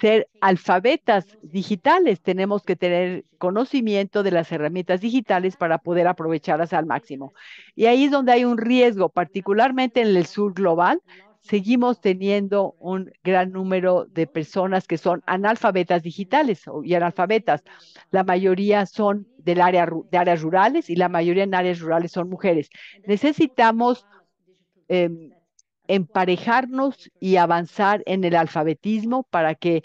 ser alfabetas digitales, tenemos que tener conocimiento de las herramientas digitales para poder aprovecharlas al máximo. Y ahí es donde hay un riesgo, particularmente en el sur global, seguimos teniendo un gran número de personas que son analfabetas digitales y analfabetas. La mayoría son del área, de áreas rurales y la mayoría en áreas rurales son mujeres. Necesitamos em, emparejarnos y avanzar en el alfabetismo para que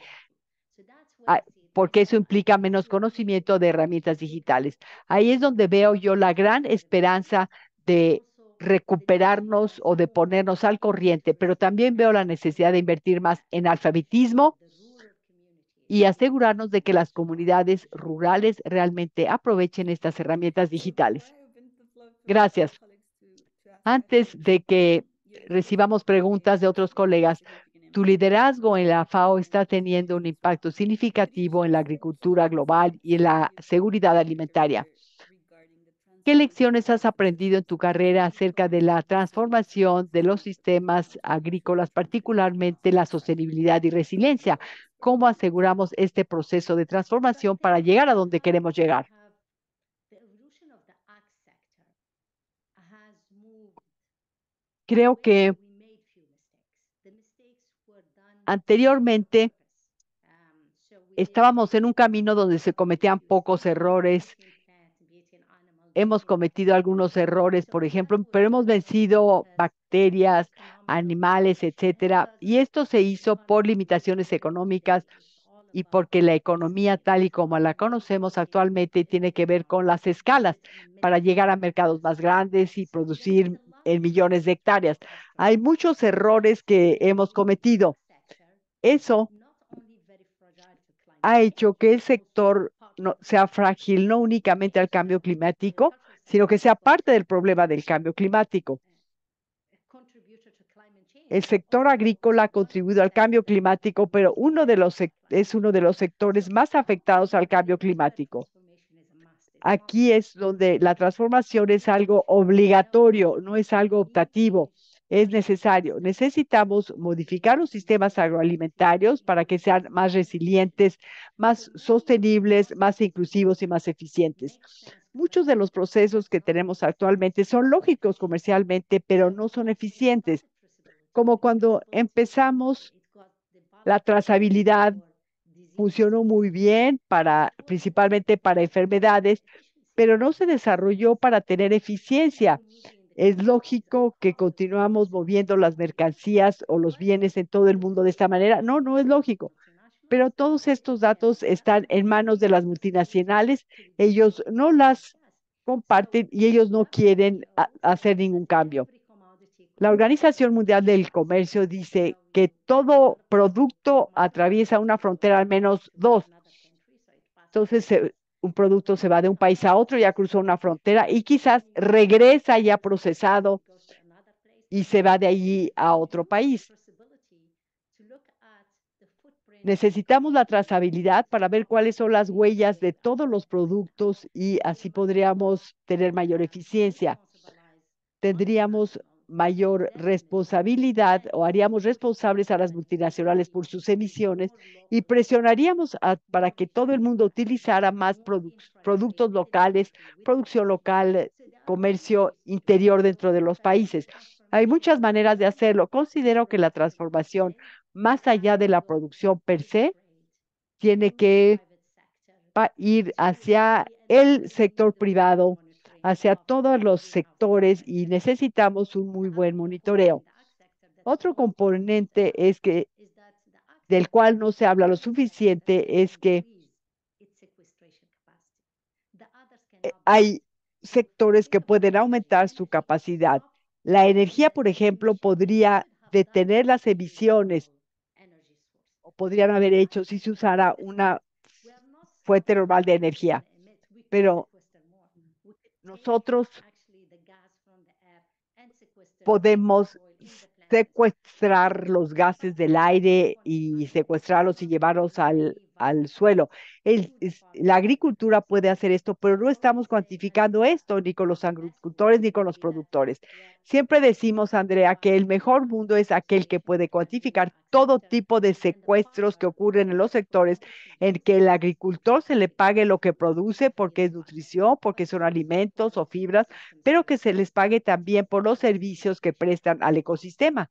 ah, porque eso implica menos conocimiento de herramientas digitales. Ahí es donde veo yo la gran esperanza de recuperarnos o de ponernos al corriente, pero también veo la necesidad de invertir más en alfabetismo y asegurarnos de que las comunidades rurales realmente aprovechen estas herramientas digitales. Gracias. Antes de que recibamos preguntas de otros colegas. Tu liderazgo en la FAO está teniendo un impacto significativo en la agricultura global y en la seguridad alimentaria. ¿Qué lecciones has aprendido en tu carrera acerca de la transformación de los sistemas agrícolas, particularmente la sostenibilidad y resiliencia? ¿Cómo aseguramos este proceso de transformación para llegar a donde queremos llegar? creo que anteriormente estábamos en un camino donde se cometían pocos errores. Hemos cometido algunos errores, por ejemplo, pero hemos vencido bacterias, animales, etcétera. Y esto se hizo por limitaciones económicas y porque la economía tal y como la conocemos actualmente tiene que ver con las escalas para llegar a mercados más grandes y producir en millones de hectáreas. Hay muchos errores que hemos cometido. Eso ha hecho que el sector no, sea frágil no únicamente al cambio climático, sino que sea parte del problema del cambio climático. El sector agrícola ha contribuido al cambio climático, pero uno de los, es uno de los sectores más afectados al cambio climático. Aquí es donde la transformación es algo obligatorio, no es algo optativo es necesario. Necesitamos modificar los sistemas agroalimentarios para que sean más resilientes, más sostenibles, más inclusivos y más eficientes. Muchos de los procesos que tenemos actualmente son lógicos comercialmente, pero no son eficientes, como cuando empezamos la trazabilidad funcionó muy bien para, principalmente para enfermedades, pero no se desarrolló para tener eficiencia. Es lógico que continuamos moviendo las mercancías o los bienes en todo el mundo de esta manera. No, no es lógico. Pero todos estos datos están en manos de las multinacionales. Ellos no las comparten y ellos no quieren ah, hacer ningún cambio. La Organización Mundial del Comercio dice que todo producto atraviesa una frontera al menos dos. Entonces, un producto se va de un país a otro, ya cruzó una frontera y quizás regresa ya procesado y se va de allí a otro país. Necesitamos la trazabilidad para ver cuáles son las huellas de todos los productos y así podríamos tener mayor eficiencia. Tendríamos mayor responsabilidad o haríamos responsables a las multinacionales por sus emisiones y presionaríamos para que todo el mundo utilizara más productos locales, producción local, comercio interior dentro de los países. Hay muchas maneras de hacerlo. Considero que la transformación más allá de la producción per se tiene que ir hacia el sector privado hacia todos los sectores y necesitamos un muy buen monitoreo. Otro componente es que del cual no se habla lo suficiente es que eh, hay sectores que pueden aumentar su capacidad. La energía, por ejemplo, podría detener las emisiones o podrían haber hecho si se usara una fuente normal de energía. Pero nosotros podemos secuestrar los gases del aire y secuestrarlos y llevarlos al al suelo. la agricultura puede hacer esto, pero no estamos cuantificando esto ni con los agricultores ni con los productores. Siempre decimos, Andrea, que el mejor mundo es aquel que puede cuantificar todo tipo de secuestros que ocurren en los sectores en que el agricultor se le pague lo que produce porque es nutrición, porque son alimentos o fibras, pero que se les pague también por los servicios que prestan al ecosistema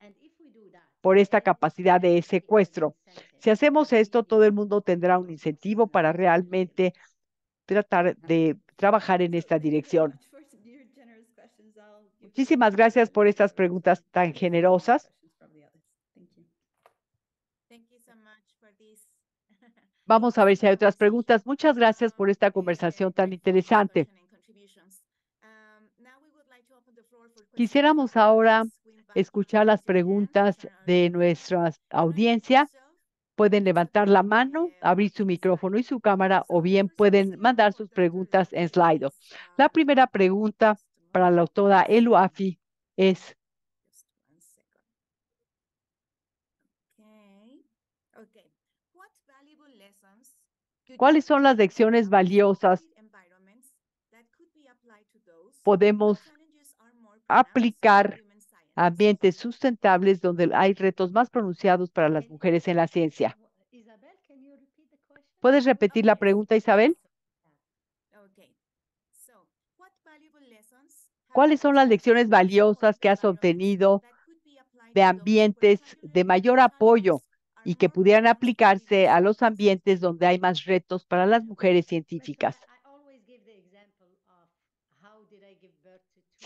por esta capacidad de secuestro. Si hacemos esto, todo el mundo tendrá un incentivo para realmente tratar de trabajar en esta dirección. Muchísimas gracias por estas preguntas tan generosas. Vamos a ver si hay otras preguntas. Muchas gracias por esta conversación tan interesante. Um, Quisiéramos ahora escuchar las preguntas de nuestra audiencia. Pueden levantar la mano, abrir su micrófono y su cámara, o bien pueden mandar sus preguntas en Slido. La primera pregunta para la autora Eluafi es, ¿Cuáles son las lecciones valiosas podemos aplicar ambientes sustentables donde hay retos más pronunciados para las mujeres en la ciencia. ¿Puedes repetir la pregunta, Isabel? ¿Cuáles son las lecciones valiosas que has obtenido de ambientes de mayor apoyo y que pudieran aplicarse a los ambientes donde hay más retos para las mujeres científicas?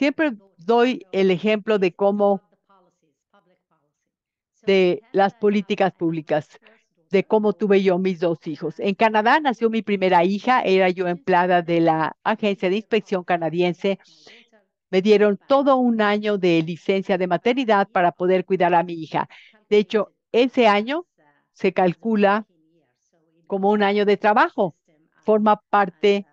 Siempre doy el ejemplo de cómo de las políticas públicas, de cómo tuve yo mis dos hijos. En Canadá nació mi primera hija, era yo empleada de la Agencia de Inspección Canadiense. Me dieron todo un año de licencia de maternidad para poder cuidar a mi hija. De hecho, ese año se calcula como un año de trabajo. Forma parte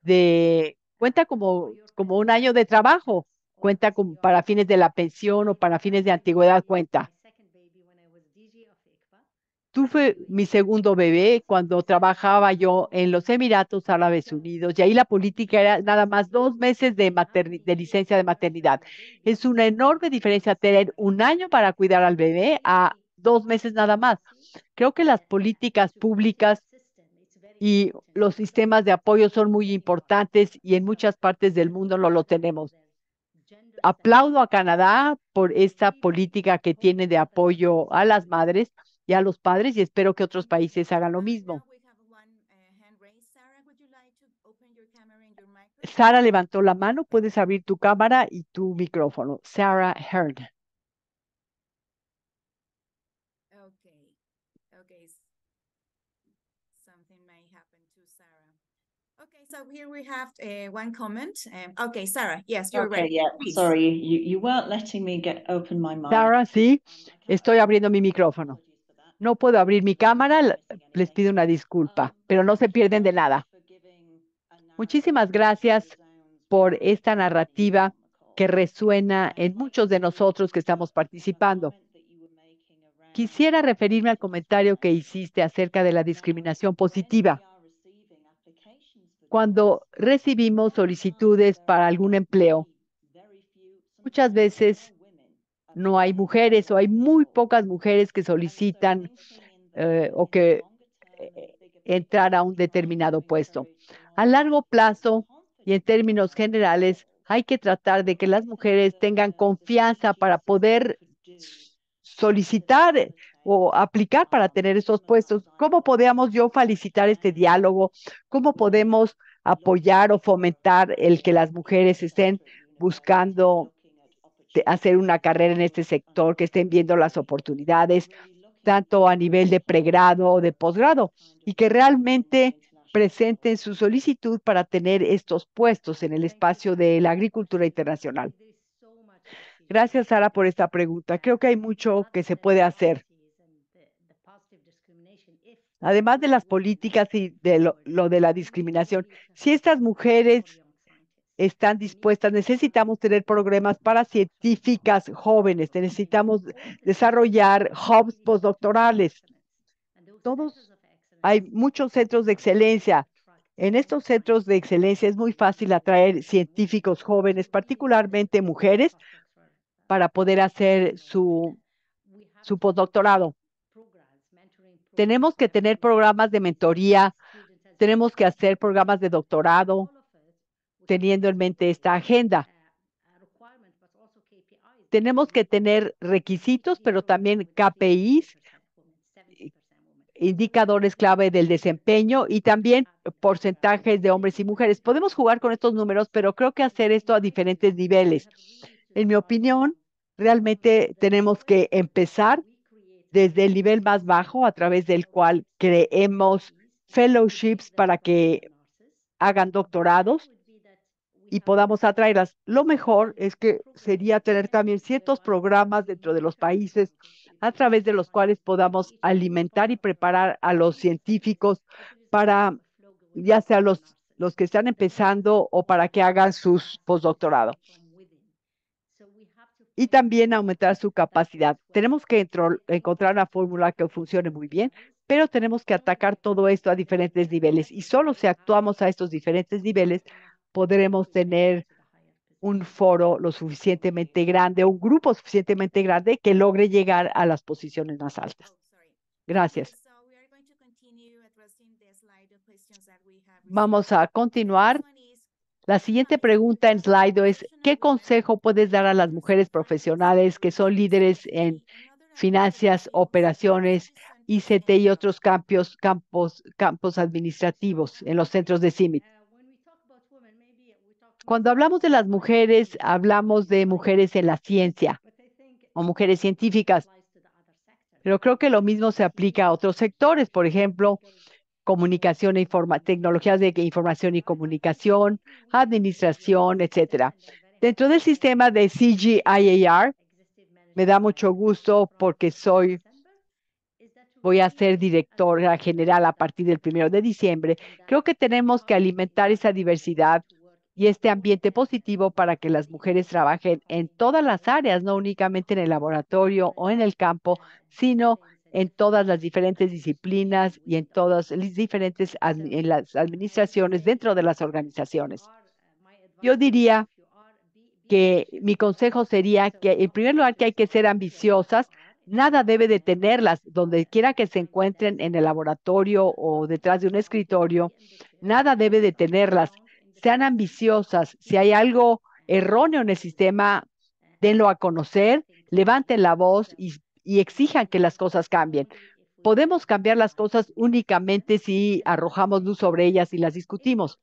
de cuenta como, como un año de trabajo, cuenta para fines de la pensión o para fines de antigüedad, cuenta. Tuve mi segundo bebé cuando trabajaba yo en los Emiratos Árabes Unidos y ahí la política era nada más dos meses de, de licencia de maternidad. Es una enorme diferencia tener un año para cuidar al bebé a dos meses nada más. Creo que las políticas públicas y los sistemas de apoyo son muy importantes y en muchas partes del mundo no lo tenemos. Aplaudo a Canadá por esta política que tiene de apoyo a las madres y a los padres y espero que otros países hagan lo mismo. Sara levantó la mano, puedes abrir tu cámara y tu micrófono. Sara Heard so here we have uh, one comment. Um, okay, Sarah, yes, you're sorry, you, weren't letting me get open my Sarah, sí, estoy abriendo mi micrófono. No puedo abrir mi cámara, les pido una disculpa, um, pero no se pierden de nada. Muchísimas gracias por esta narrativa que resuena en muchos de nosotros que estamos participando. Quisiera referirme al comentario que hiciste acerca de la discriminación positiva cuando recibimos solicitudes para algún empleo. Muchas veces no hay mujeres o hay muy pocas mujeres que solicitan eh, o que eh, entrar a un determinado puesto. A largo plazo y en términos generales, hay que tratar de que las mujeres tengan confianza para poder solicitar o aplicar para tener esos puestos. ¿Cómo podemos yo felicitar este diálogo? ¿Cómo podemos apoyar o fomentar el que las mujeres estén buscando hacer una carrera en este sector, que estén viendo las oportunidades, tanto a nivel de pregrado o de posgrado, y que realmente presenten su solicitud para tener estos puestos en el espacio de la agricultura internacional. Gracias, Sara, por esta pregunta. Creo que hay mucho que se puede hacer además de las políticas y de lo, de la discriminación, si estas mujeres están dispuestas. Necesitamos tener programas para científicas jóvenes, necesitamos desarrollar hubs postdoctorales. hay muchos centros de excelencia. En estos centros de excelencia es muy fácil atraer científicos jóvenes, particularmente mujeres, para poder hacer su, su postdoctorado. Tenemos que tener programas de mentoría, tenemos que hacer programas de doctorado, teniendo en mente esta agenda. Tenemos que tener requisitos, pero también KPIs, indicadores clave del desempeño y también porcentajes de hombres y mujeres. Podemos jugar con estos números, pero creo que hacer esto a diferentes niveles. En mi opinión, realmente tenemos que empezar desde el nivel más bajo a través del cual creemos fellowships para que hagan doctorados y podamos atraerlas. Lo mejor es que sería tener también ciertos programas dentro de los países a través de los cuales podamos alimentar y preparar a los científicos para, ya sea los, los que están empezando o para que hagan sus postdoctorados y también aumentar su capacidad. Tenemos que encontrar una fórmula que funcione muy bien, pero tenemos que atacar todo esto a diferentes niveles y solo si actuamos a estos diferentes niveles podremos tener un foro lo suficientemente grande, un grupo suficientemente grande que logre llegar a las posiciones más altas. Gracias. Vamos a continuar la siguiente pregunta en Slido es, ¿qué consejo puedes dar a las mujeres profesionales que son líderes en finanzas, operaciones, ICT y otros campos, campos, campos administrativos en los centros de CIMIT? Cuando hablamos de las mujeres, hablamos de mujeres en la ciencia o mujeres científicas, pero creo que lo mismo se aplica a otros sectores. Por ejemplo, comunicación e informa tecnologías de información y comunicación, administración, etcétera. Dentro del sistema de CGIAR, me da mucho gusto porque soy, voy a ser directora general a partir del primero de diciembre. Creo que tenemos que alimentar esa diversidad y este ambiente positivo para que las mujeres trabajen en todas las áreas, no únicamente en el laboratorio o en el campo, sino en todas las diferentes disciplinas y en todas las diferentes en las administraciones dentro de las organizaciones. Yo diría que mi consejo sería que en primer lugar que hay que ser ambiciosas, nada debe detenerlas donde quiera que se encuentren en el laboratorio o detrás de un escritorio, nada debe detenerlas. Sean ambiciosas, si hay algo erróneo en el sistema, denlo a conocer, levanten la voz y y exijan que las cosas cambien. Podemos cambiar las cosas únicamente si arrojamos luz sobre ellas y las discutimos.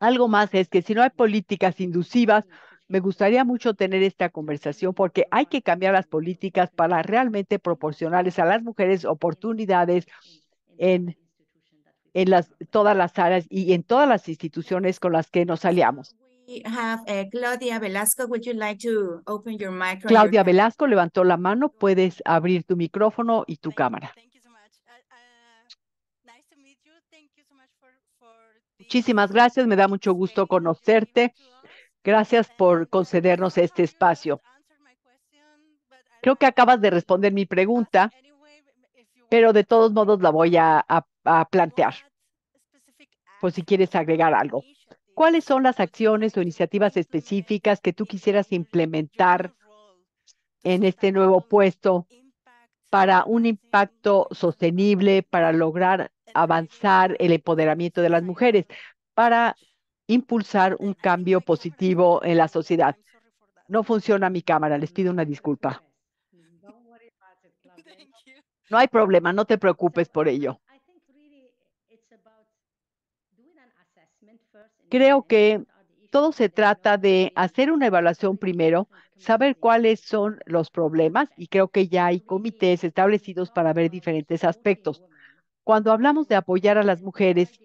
Algo más es que si no hay políticas inducivas, me gustaría mucho tener esta conversación porque hay que cambiar las políticas para realmente proporcionarles a las mujeres oportunidades en, todas las áreas y en todas las instituciones con las que nos aliamos. Eh, Claudia Velasco. Claudia Velasco levantó la mano. Puedes abrir tu micrófono y tu cámara. Muchísimas gracias. Me da mucho gusto conocerte. Gracias por concedernos este espacio. Creo que acabas de responder mi pregunta, pero de todos modos la voy a plantear por si quieres agregar algo. ¿cuáles son las acciones o iniciativas específicas que tú quisieras implementar en este nuevo puesto para un impacto sostenible, para lograr avanzar el empoderamiento de las mujeres, para impulsar un cambio positivo en la sociedad? No funciona mi cámara, les pido una disculpa. No hay problema, no te preocupes por ello. Creo que todo se trata de hacer una evaluación primero, saber cuáles son los problemas y creo que ya hay comités establecidos para ver diferentes aspectos. Cuando hablamos de apoyar a las mujeres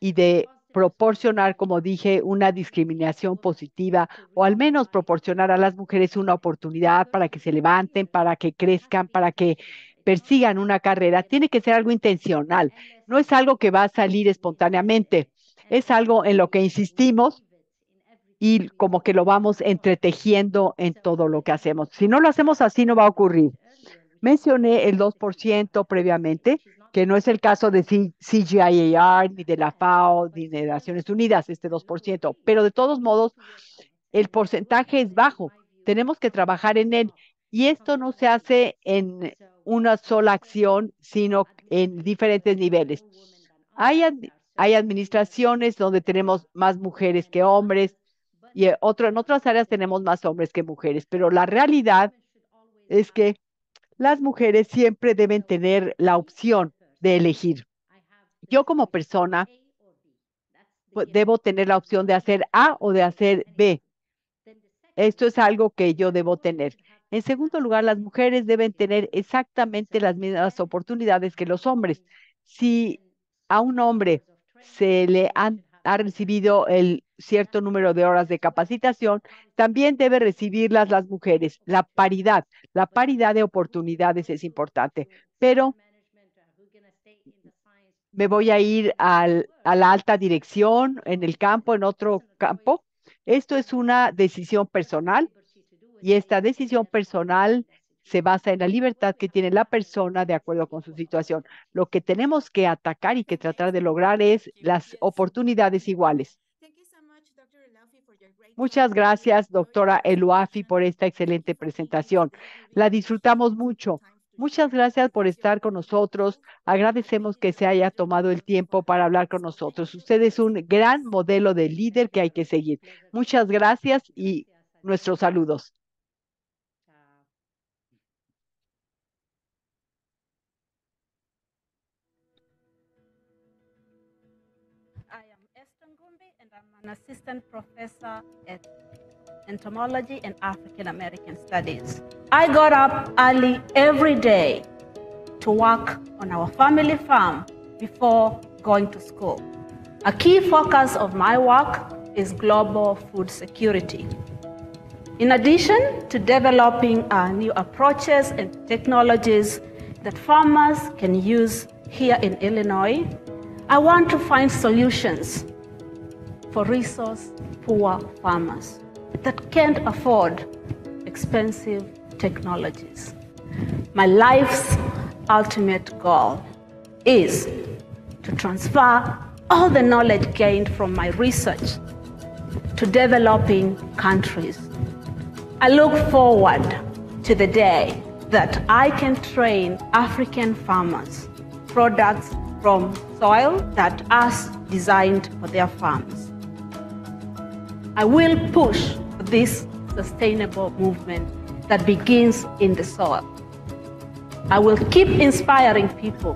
y de proporcionar, como dije, una discriminación positiva o al menos proporcionar a las mujeres una oportunidad para que se levanten, para que crezcan, para que persigan una carrera, tiene que ser algo intencional, no es algo que va a salir espontáneamente. Es algo en lo que insistimos y como que lo vamos entretejiendo en todo lo que hacemos. Si no lo hacemos así, no va a ocurrir. Mencioné el 2% previamente, que no es el caso de CGIAR, ni de la FAO, ni de Naciones Unidas, este 2%, pero de todos modos, el porcentaje es bajo. Tenemos que trabajar en él. Y esto no se hace en una sola acción, sino en diferentes niveles. Hay hay administraciones donde tenemos más mujeres que hombres y eh, otro, en otras áreas tenemos más hombres que mujeres, pero la realidad es que las mujeres siempre deben tener la opción de elegir. Yo como persona pues, debo tener la opción de hacer A o de hacer B. Esto es algo que yo debo tener. En segundo lugar, las mujeres deben tener exactamente las mismas oportunidades que los hombres. Si a un hombre se le han, recibido el cierto número de horas de capacitación, también debe recibirlas las mujeres. La paridad, la paridad de oportunidades es importante, pero me voy a ir a la alta dirección en el campo, en otro campo. Esto es una decisión personal y esta decisión personal se basa en la libertad que tiene la persona de acuerdo con su situación. Lo que tenemos que atacar y que tratar de lograr es las oportunidades iguales. Muchas gracias, doctora Eluafi, por esta excelente presentación. La disfrutamos mucho. Muchas gracias por estar con nosotros. Agradecemos que se haya tomado el tiempo para hablar con nosotros. Usted es un gran modelo de líder que hay que seguir. Muchas gracias y nuestros saludos. an assistant professor at entomology and African American studies. I got up early every day to work on our family farm before going to school. A key focus of my work is global food security. In addition to developing uh, new approaches and technologies that farmers can use here in Illinois, I want to find solutions for resource poor farmers that can't afford expensive technologies. My life's ultimate goal is to transfer all the knowledge gained from my research to developing countries. I look forward to the day that I can train African farmers products from soil that are designed for their farms. I will push this sustainable movement that begins in the soil. I will keep inspiring people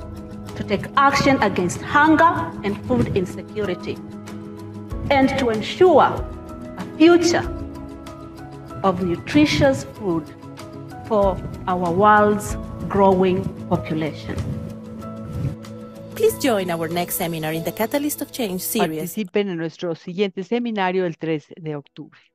to take action against hunger and food insecurity and to ensure a future of nutritious food for our world's growing population. our next seminar in Participen en nuestro siguiente seminario el 3 de octubre.